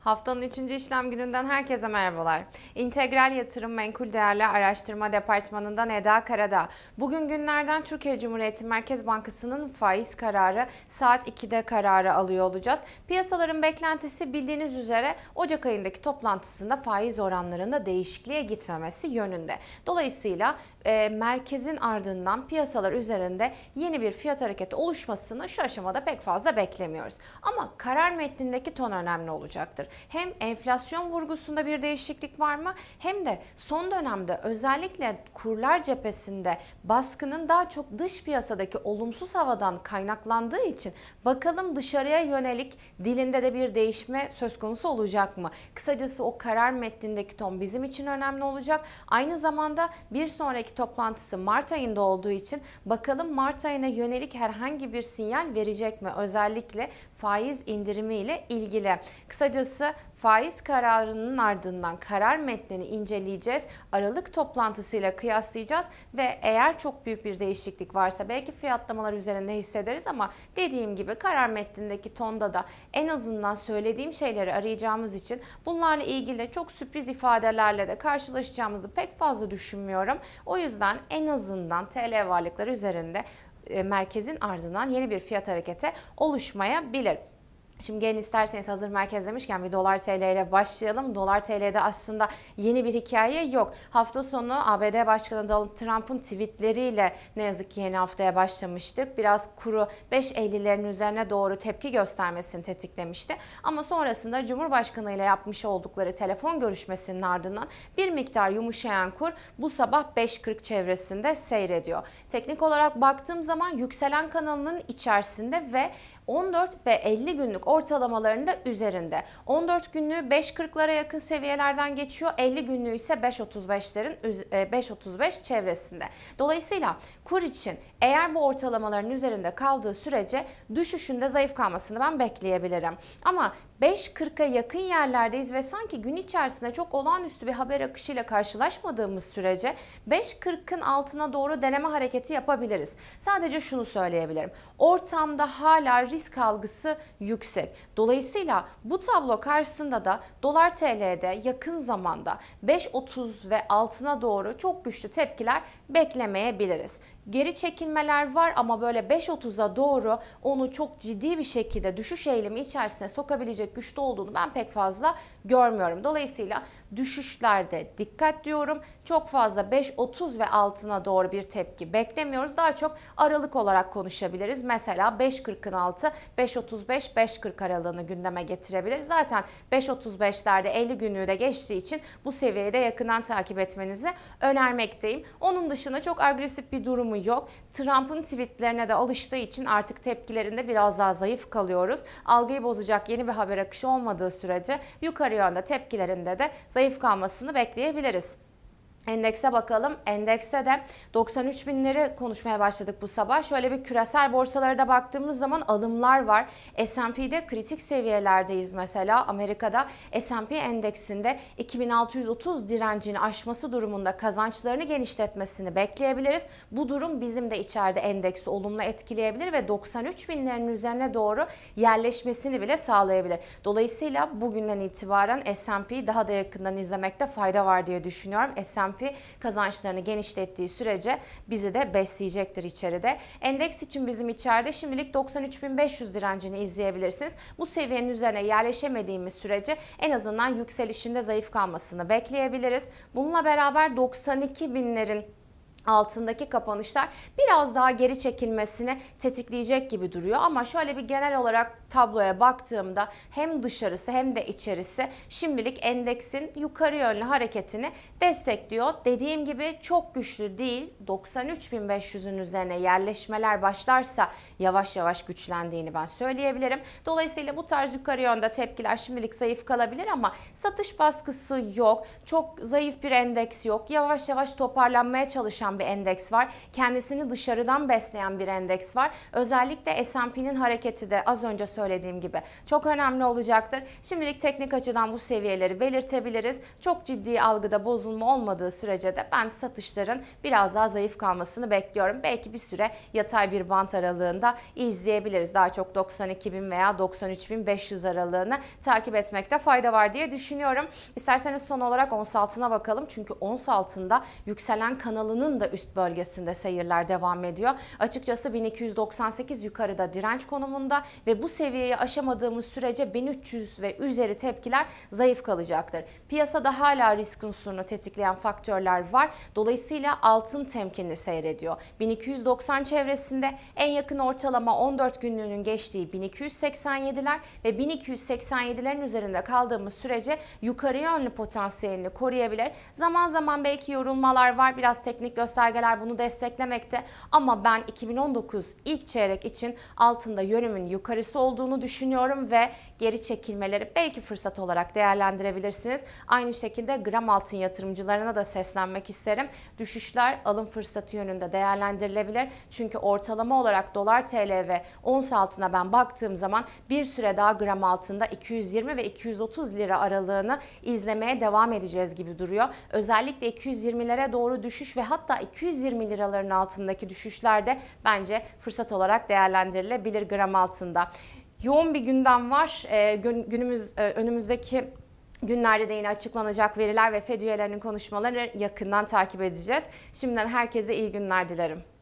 Haftanın 3. işlem gününden herkese merhabalar. İntegral Yatırım Menkul Değerler Araştırma Departmanı'ndan Eda Karada. Bugün günlerden Türkiye Cumhuriyeti Merkez Bankası'nın faiz kararı saat 2'de kararı alıyor olacağız. Piyasaların beklentisi bildiğiniz üzere Ocak ayındaki toplantısında faiz oranlarında değişikliğe gitmemesi yönünde. Dolayısıyla e, merkezin ardından piyasalar üzerinde yeni bir fiyat hareketi oluşmasını şu aşamada pek fazla beklemiyoruz. Ama karar metnindeki ton önemli olacaktır. Hem enflasyon vurgusunda bir değişiklik var mı hem de son dönemde özellikle kurlar cephesinde baskının daha çok dış piyasadaki olumsuz havadan kaynaklandığı için bakalım dışarıya yönelik dilinde de bir değişme söz konusu olacak mı? Kısacası o karar metnindeki ton bizim için önemli olacak. Aynı zamanda bir sonraki toplantısı Mart ayında olduğu için bakalım Mart ayına yönelik herhangi bir sinyal verecek mi? Özellikle faiz indirimiyle ilgili. Kısacası faiz kararının ardından karar metnini inceleyeceğiz. Aralık toplantısıyla kıyaslayacağız ve eğer çok büyük bir değişiklik varsa belki fiyatlamalar üzerinde hissederiz ama dediğim gibi karar metnindeki tonda da en azından söylediğim şeyleri arayacağımız için bunlarla ilgili çok sürpriz ifadelerle de karşılaşacağımızı pek fazla düşünmüyorum. O yüzden en azından TL varlıkları üzerinde e, merkezin ardından yeni bir fiyat harekete oluşmayabilir. Şimdi gelin isterseniz hazır merkez demişken bir dolar TL ile başlayalım. Dolar TL'de aslında yeni bir hikaye yok. Hafta sonu ABD Başkanı Donald Trump'ın tweetleriyle ne yazık ki yeni haftaya başlamıştık. Biraz kuru 5.50'lerin üzerine doğru tepki göstermesini tetiklemişti. Ama sonrasında Cumhurbaşkanı ile yapmış oldukları telefon görüşmesinin ardından bir miktar yumuşayan kur bu sabah 5.40 çevresinde seyrediyor. Teknik olarak baktığım zaman yükselen kanalının içerisinde ve 14 ve 50 günlük ortalamalarında üzerinde. 14 günlüğü 5.40'lara yakın seviyelerden geçiyor. 50 günlüğü ise 5.35'lerin 5.35 e, çevresinde. Dolayısıyla kur için eğer bu ortalamaların üzerinde kaldığı sürece düşüşünde zayıf kalmasını ben bekleyebilirim. Ama 5.40'a yakın yerlerdeyiz ve sanki gün içerisinde çok olağanüstü bir haber akışıyla karşılaşmadığımız sürece 5.40'ın altına doğru deneme hareketi yapabiliriz. Sadece şunu söyleyebilirim. Ortamda hala risk algısı yüksek. Dolayısıyla bu tablo karşısında da dolar TL'de yakın zamanda 5.30 ve altına doğru çok güçlü tepkiler beklemeyebiliriz. Geri çekilmeler var ama böyle 5.30'a doğru onu çok ciddi bir şekilde düşüş eğilimi içerisine sokabilecek olabilecek güçte olduğunu ben pek fazla görmüyorum. Dolayısıyla düşüşlerde dikkat diyorum. Çok fazla 5.30 ve altına doğru bir tepki beklemiyoruz. Daha çok aralık olarak konuşabiliriz. Mesela 5.40'ın altı 5.35 5.40 aralığını gündeme getirebiliriz. Zaten 5.35'lerde 50 günlüğü de geçtiği için bu seviyede yakından takip etmenizi önermekteyim. Onun dışında çok agresif bir durumu yok. Trump'ın tweetlerine de alıştığı için artık tepkilerinde biraz daha zayıf kalıyoruz. Algıyı bozacak yeni bir haber akışı olmadığı sürece yukarı yönde tepkilerinde de zayıf kalmasını bekleyebiliriz. Endekse bakalım. Endekse de 93 binleri konuşmaya başladık bu sabah. Şöyle bir küresel borsalara da baktığımız zaman alımlar var. S&P'de kritik seviyelerdeyiz mesela. Amerika'da S&P endeksinde 2630 direncini aşması durumunda kazançlarını genişletmesini bekleyebiliriz. Bu durum bizim de içeride endeksi olumlu etkileyebilir ve 93 binlerin üzerine doğru yerleşmesini bile sağlayabilir. Dolayısıyla bugünden itibaren S&P'yi daha da yakından izlemekte fayda var diye düşünüyorum. S&P S&P kazançlarını genişlettiği sürece bizi de besleyecektir içeride. Endeks için bizim içeride şimdilik 93.500 direncini izleyebilirsiniz. Bu seviyenin üzerine yerleşemediğimiz sürece en azından yükselişinde zayıf kalmasını bekleyebiliriz. Bununla beraber 92 binlerin altındaki kapanışlar biraz daha geri çekilmesini tetikleyecek gibi duruyor. Ama şöyle bir genel olarak tabloya baktığımda hem dışarısı hem de içerisi şimdilik endeksin yukarı yönlü hareketini destekliyor. Dediğim gibi çok güçlü değil 93.500'ün üzerine yerleşmeler başlarsa yavaş yavaş güçlendiğini ben söyleyebilirim. Dolayısıyla bu tarz yukarı yönde tepkiler şimdilik zayıf kalabilir ama satış baskısı yok. Çok zayıf bir endeks yok. Yavaş yavaş toparlanmaya çalışan bir endeks var. Kendisini dışarıdan besleyen bir endeks var. Özellikle S&P'nin hareketi de az önce söylediğim gibi çok önemli olacaktır. Şimdilik teknik açıdan bu seviyeleri belirtebiliriz. Çok ciddi algıda bozulma olmadığı sürece de ben satışların biraz daha zayıf kalmasını bekliyorum. Belki bir süre yatay bir bant aralığında izleyebiliriz. Daha çok 92.000 veya 93.500 aralığını takip etmekte fayda var diye düşünüyorum. İsterseniz son olarak ons altına bakalım. Çünkü ons altında yükselen kanalının da üst bölgesinde seyirler devam ediyor. Açıkçası 1298 yukarıda direnç konumunda ve bu seviyeyi aşamadığımız sürece 1300 ve üzeri tepkiler zayıf kalacaktır. Piyasada hala risk unsurunu tetikleyen faktörler var. Dolayısıyla altın temkinli seyrediyor. 1290 çevresinde en yakın ortalama 14 günlüğünün geçtiği 1287'ler ve 1287'lerin üzerinde kaldığımız sürece yukarı yönlü potansiyelini koruyabilir. Zaman zaman belki yorulmalar var. Biraz teknik göster göstergeler bunu desteklemekte ama ben 2019 ilk çeyrek için altında yönümün yukarısı olduğunu düşünüyorum ve geri çekilmeleri belki fırsat olarak değerlendirebilirsiniz. Aynı şekilde gram altın yatırımcılarına da seslenmek isterim. Düşüşler alım fırsatı yönünde değerlendirilebilir. Çünkü ortalama olarak dolar TL ve ons altına ben baktığım zaman bir süre daha gram altında 220 ve 230 lira aralığını izlemeye devam edeceğiz gibi duruyor. Özellikle 220'lere doğru düşüş ve hatta 220 liraların altındaki düşüşler de bence fırsat olarak değerlendirilebilir gram altında. Yoğun bir gündem var. E, günümüz e, önümüzdeki Günlerde de yine açıklanacak veriler ve FED üyelerinin konuşmaları yakından takip edeceğiz. Şimdiden herkese iyi günler dilerim.